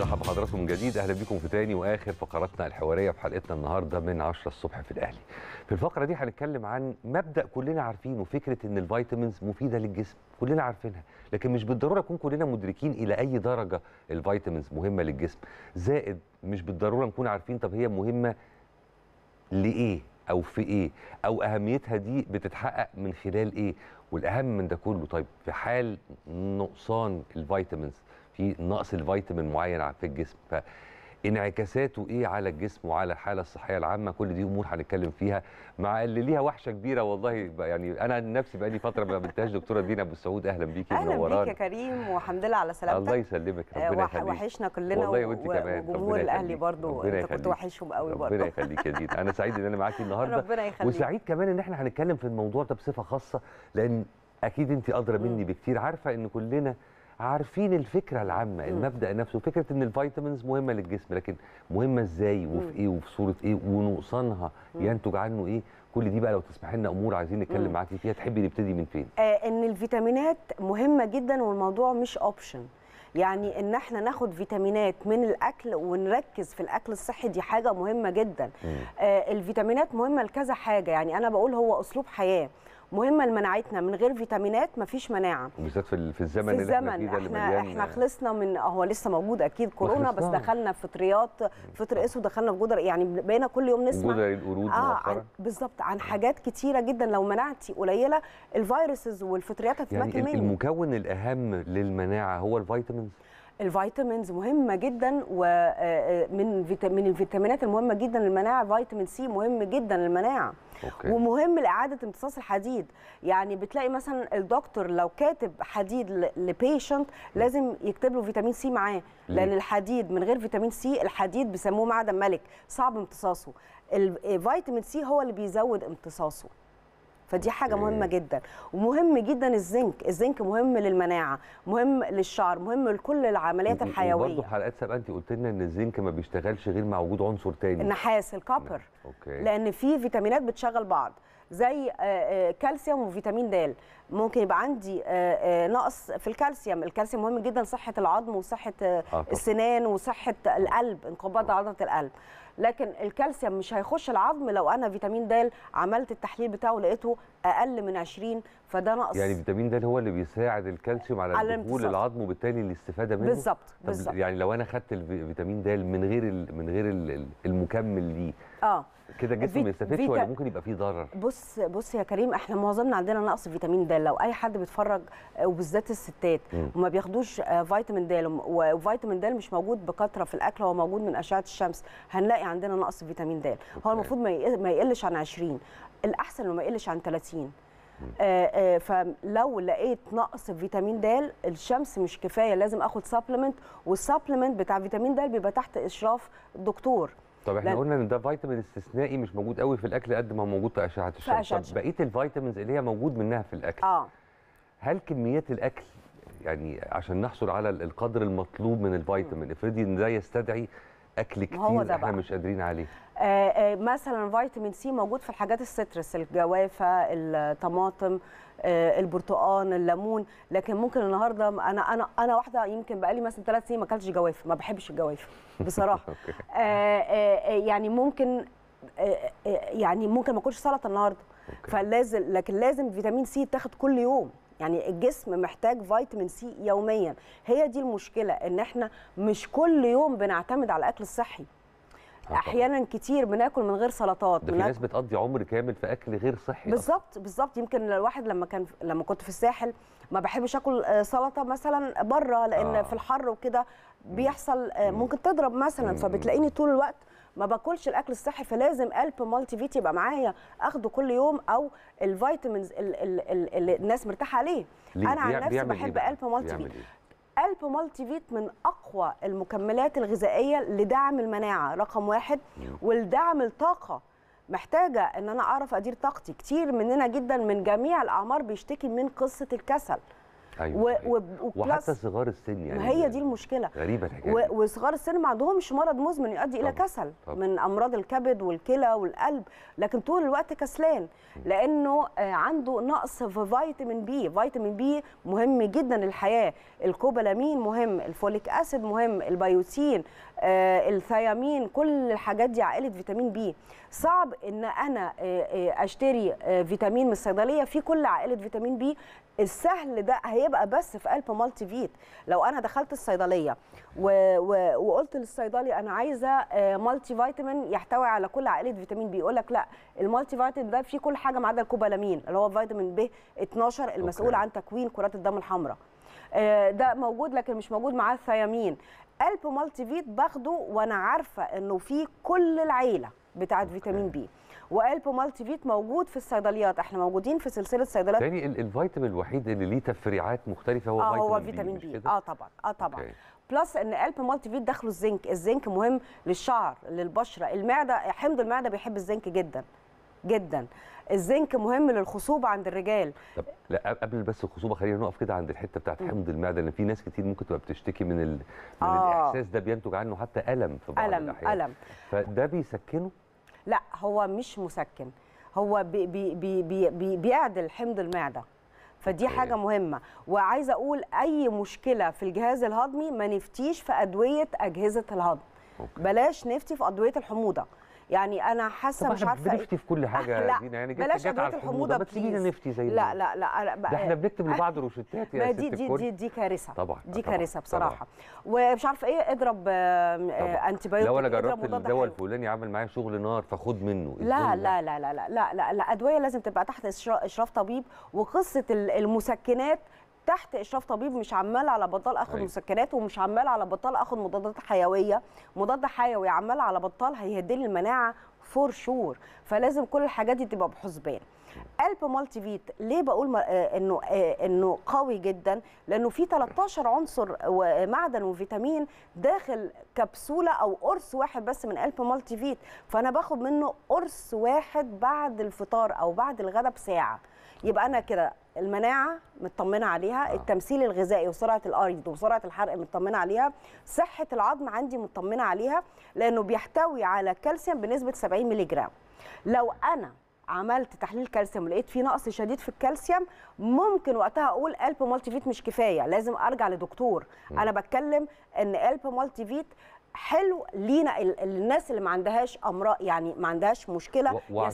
نرحب بحضراتكم من جديد اهلا بيكم في تاني واخر فقراتنا الحواريه في حلقتنا النهارده من 10 الصبح في الاهلي. في الفقره دي هنتكلم عن مبدا كلنا عارفينه فكره ان الفيتامينز مفيده للجسم، كلنا عارفينها، لكن مش بالضروره نكون كلنا مدركين الى اي درجه الفيتامينز مهمه للجسم، زائد مش بالضروره نكون عارفين طب هي مهمه لايه؟ او في ايه؟ او اهميتها دي بتتحقق من خلال ايه؟ والاهم من ده كله طيب في حال نقصان الفيتامينز في نقص الفيتامين معين في الجسم فانعكاساته ايه على الجسم وعلى الحاله الصحيه العامه كل دي امور هنتكلم فيها مع اللي ليها وحشه كبيره والله يعني انا نفسي بقالي فتره ما قابلتهاش دكتوره دينا ابو السعود اهلا بيكي اهلا بيك يا كريم والحمد لله على سلامتك الله يسلمك ربنا يخليك وحشنا كلنا والله وانت كمان وجمهور الاهلي برضه انت كنت وحشهم قوي برضه ربنا يخليك يا دينا انا سعيد ان انا معاكي النهارده ربنا يخليك وسعيد كمان ان احنا هنتكلم في الموضوع ده بصفه خاصه لان اكيد انت ادرى مني بكتير عارفه ان كلنا عارفين الفكره العامه المبدا نفسه فكره ان الفيتامينز مهمه للجسم لكن مهمه ازاي وفي ايه وفي صوره ايه ونقصانها ينتج عنه ايه كل دي بقى لو تسمح لنا امور عايزين نتكلم معاكي فيها تحبي نبتدي من فين آه ان الفيتامينات مهمه جدا والموضوع مش اوبشن يعني ان احنا ناخد فيتامينات من الاكل ونركز في الاكل الصحي دي حاجه مهمه جدا آه الفيتامينات مهمه لكذا حاجه يعني انا بقول هو اسلوب حياه مهمه لمناعتنا من غير فيتامينات مفيش مناعه بالذات في, في الزمن في الزمن اللي احنا فيه ده احنا, احنا خلصنا من هو لسه موجود اكيد كورونا بس دخلنا في فطريات فطر اسود دخلنا في جدر يعني بقينا كل يوم نسمع جدر القرود اه بالظبط عن آه. حاجات كتيره جدا لو مناعتي قليله الفيروسز والفطريات هتتمكن يعني مني المكون الاهم للمناعه هو الفيتامينز الفيتامينز مهمه جدا ومن آه، آه، من الفيتامينات المهمه جدا للمناعه فيتامين سي مهم جدا للمناعه أوكي. ومهم لاعاده امتصاص الحديد يعني بتلاقي مثلا الدكتور لو كاتب حديد لبيشنت لازم يكتب له فيتامين سي معاه لان الحديد من غير فيتامين سي الحديد بيسموه معدن ملك صعب امتصاصه الفيتامين سي هو اللي بيزود امتصاصه فدي حاجه مهمه جدا ومهم جدا الزنك الزنك مهم للمناعه مهم للشعر مهم لكل العمليات الحيويه برضه حلقات سابقه انت قلت لنا ان الزنك ما بيشتغلش غير مع وجود عنصر تاني النحاس الكوبر نعم. أوكي. لان في فيتامينات بتشغل بعض زي آه، آه، كالسيوم وفيتامين د ممكن يبقى عندي آه، نقص في الكالسيوم الكالسيوم مهم جدا صحه العظم وصحه السنان وصحه القلب انقباض عضله القلب لكن الكالسيوم مش هيخش العظم لو انا فيتامين د عملت التحليل بتاعه لقيته اقل من 20 فده نقص يعني فيتامين د هو اللي بيساعد الكالسيوم على, على دخول العظم وبالتالي الاستفاده منه بالظبط بالظبط يعني لو انا خدت الفيتامين د من غير من غير المكمل ليه اه كده فيت... ما فيت... ولا ممكن يبقى فيه ضرر بص بص يا كريم احنا معظمنا عندنا نقص فيتامين د لو اي حد بيتفرج آه، وبالذات الستات وما بياخدوش آه، فيتامين د وفيتامين د مش موجود بكثره في الاكل هو موجود من اشعه الشمس هنلاقي عندنا نقص فيتامين د هو المفروض ما يقلش عن 20 الاحسن انه ما يقلش عن 30 آه، فلو لقيت نقص في فيتامين د الشمس مش كفايه لازم اخد سبلمنت والسبلمنت بتاع فيتامين د بيبقى تحت اشراف دكتور طب احنا قلنا ان ده فيتامين استثنائي مش موجود قوي في الاكل قد ما موجود في اشعه الشمس طب بقيه الفيتامينز اللي هي موجود منها في الاكل اه هل كميات الاكل يعني عشان نحصل على القدر المطلوب من الفيتامين افرضي ان ده يستدعي اكل كتير احنا مش قادرين عليه آه، آه، مثلا فيتامين سي موجود في الحاجات السترس الجوافه الطماطم آه، البرتقان الليمون لكن ممكن النهارده انا انا انا واحده يمكن بقالي مثلا ثلاث سنين ما اكلتش جوافه ما بحبش الجوافه بصراحه يعني ممكن يعني ممكن ما اكلش سلطه النهارده فلازم لكن لازم فيتامين سي يتاخد كل يوم يعني الجسم محتاج فيتامين سي يوميا هي دي المشكله ان احنا مش كل يوم بنعتمد على الاكل الصحي اه احيانا كتير بناكل من غير سلطات ده في ناس بتقضي عمر كامل في اكل غير صحي بالظبط بالظبط يمكن الواحد لما كان لما كنت في الساحل ما بحبش اكل آه، سلطه مثلا بره لان آه. في الحر وكده بيحصل آه، ممكن تضرب مثلا فبتلاقيني طول الوقت ما باكلش الاكل الصحي فلازم قلب مالتي فيت يبقى معايا اخده كل يوم او الفيتامينز اللي الناس مرتاحه عليه انا عن نفسي إيه بحب قلب مالتي فيت إيه؟ الب مالتي فيت من اقوى المكملات الغذائيه لدعم المناعه رقم واحد ولدعم الطاقه محتاجه ان انا اعرف ادير طاقتي كتير مننا جدا من جميع الاعمار بيشتكي من قصه الكسل أيوة و... و... أيوة. وحتى صغار السن يعني هي دي المشكله غريبه الحكايه و... وصغار السن ما عندهمش مرض مزمن يؤدي الى كسل طبعا. من امراض الكبد والكلى والقلب لكن طول الوقت كسلان لانه آه، عنده نقص في فيتامين بي فيتامين بي مهم جدا للحياه الكوبالامين مهم الفوليك اسيد مهم البيوتين آه، الثيامين كل الحاجات دي عائله فيتامين بي صعب ان انا آه، آه، اشتري آه، فيتامين من الصيدليه في كل عائله فيتامين بي السهل ده هيبقى بس في قلب مالتي فيت لو انا دخلت الصيدليه و... و... وقلت للصيدلي انا عايزه آه، مالتي فيتامين يحتوي على كل عائله فيتامين بي يقول لك لا المالتي فيتامين ده فيه كل حاجه ما عدا الكوبالامين اللي هو فيتامين ب 12 المسؤول عن تكوين كرات الدم الحمراء آه، ده موجود لكن مش موجود معاه الثيامين قلب مالتي فيت باخده وانا عارفه انه فيه كل العيله بتاعت فيتامين بي والبو مالتي فيت موجود في الصيدليات احنا موجودين في سلسله صيدليات تاني الفيتامين الوحيد اللي ليه تفريعات مختلفه هو آه هو فيتامين بي, بي. اه طبعا اه طبعا okay. بلس ان الب مالتي فيت داخله الزنك الزنك مهم للشعر للبشره المعده حمض المعده بيحب الزنك جدا جدا الزنك مهم للخصوبه عند الرجال طب لا قبل بس الخصوبه خلينا نقف كده عند الحته بتاعت حمض المعده لان في ناس كتير ممكن تبقى بتشتكي من ال... من آه. الاحساس ده بينتج عنه حتى الم في بعض الم الاحيان الم فده بيسكنه لا هو مش مسكن هو بي بي بي بي بي بيعدل حمض المعده فدي أوكي. حاجه مهمه وعايزه اقول اي مشكله في الجهاز الهضمي ما نفتيش في ادويه اجهزه الهضم أوكي. بلاش نفتي في ادويه الحموضه يعني انا حاسه مش عارفه بنفتي في كل حاجه لا دينا يعني بلاش جت على الحموضه بس سيبينا نفتي زي لا لا لا ده احنا بنكتب لبعض روشتات يا دي دي دي دي كارثه طبعا دي كارثه بصراحه ومش عارفه ايه اضرب انتي بايوتيك لو انا جربت الدواء الفلاني عمل معايا شغل نار فخد منه لا لا لا لا لا لا الادويه لازم تبقى تحت اشراف طبيب وقصه المسكنات تحت اشراف طبيب مش عمال على بطال اخد أيوة. مسكنات ومش عمال على بطال اخد مضادات حيويه مضاد حيوي عمال على بطال هيهدلي المناعه فور شور فلازم كل الحاجات دي تبقى بحسبان الب مالتي فيت ليه بقول آه، انه آه، انه قوي جدا لانه في 13 عنصر ومعدن وفيتامين داخل كبسوله او قرص واحد بس من الب مالتي فيت فانا باخد منه قرص واحد بعد الفطار او بعد الغداء بساعه يبقى انا كده المناعه مطمنه عليها آه. التمثيل الغذائي وسرعه الارض وسرعه الحرق مطمنه عليها صحه العظم عندي مطمنه عليها لانه بيحتوي على كالسيوم بنسبه 70 ملغ لو انا عملت تحليل كالسيوم ولقيت في نقص شديد في الكالسيوم ممكن وقتها اقول قلب مالتي فيت مش كفايه لازم ارجع لدكتور م. انا بتكلم ان قلب مالتي فيت حلو لينا الناس اللي ما عندهاش امراض يعني ما عندهاش مشكله و...